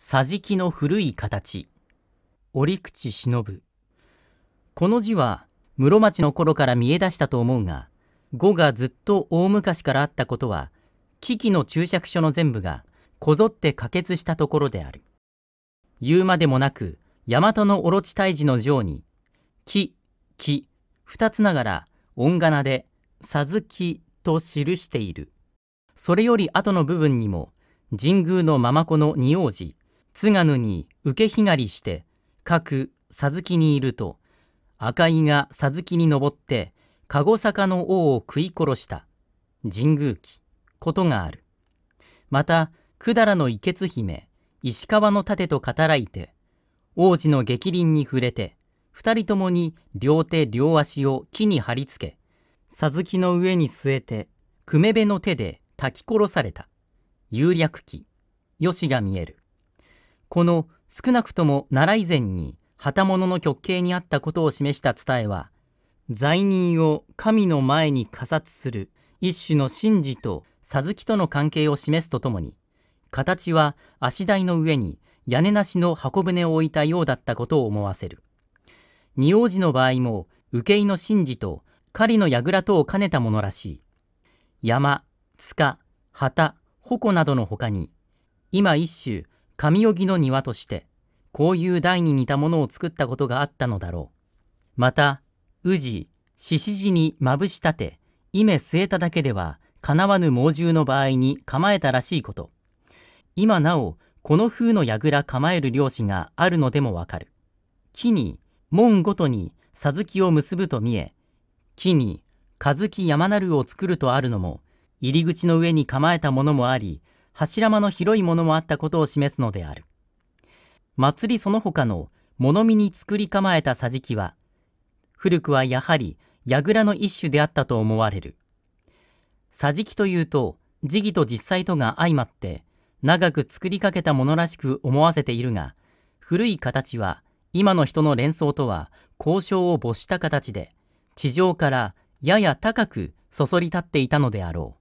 桟敷の古い形折口忍この字は室町の頃から見え出したと思うが語がずっと大昔からあったことは危機の注釈書の全部がこぞって可決したところである言うまでもなく大和のオロチ退治の上に「木」「木」二つながら音仮名で「さずき」と記しているそれより後の部分にも神宮のままこの仁王寺津野に受けひがりして、各ずきにいると、赤井がさずきに登って、籠坂の王を食い殺した神宮記ことがある。また、百済の池津姫、石川の盾と語らいて、王子の逆鱗に触れて、二人ともに両手両足を木に貼り付け、さずきの上に据えて、くめべの手で焚き殺された。有略記、よしが見える。この少なくとも奈良以前に旗物の極刑にあったことを示した伝えは、罪人を神の前に仮殺する一種の神事と佐月との関係を示すとともに、形は足台の上に屋根なしの箱舟を置いたようだったことを思わせる。二王子の場合も、受け井の神事と狩りの櫓とを兼ねたものらしい。山、塚、旗、矛などの他に、今一種神よぎの庭として、こういう台に似たものを作ったことがあったのだろう。また、宇治、獅子地にまぶしたて、イメ据えただけでは、かなわぬ猛獣の場合に構えたらしいこと。今なお、この風の櫓構える漁師があるのでもわかる。木に、門ごとに、さずきを結ぶと見え、木に、かずき山なるを作るとあるのも、入り口の上に構えたものもあり、柱間の広いものもあったことを示すのである。祭りその他の物見に作り構えた桟敷は、古くはやはり櫓の一種であったと思われる。桟敷というと、時期と実際とが相まって、長く作りかけたものらしく思わせているが、古い形は今の人の連想とは交渉を没した形で、地上からやや高くそそり立っていたのであろう。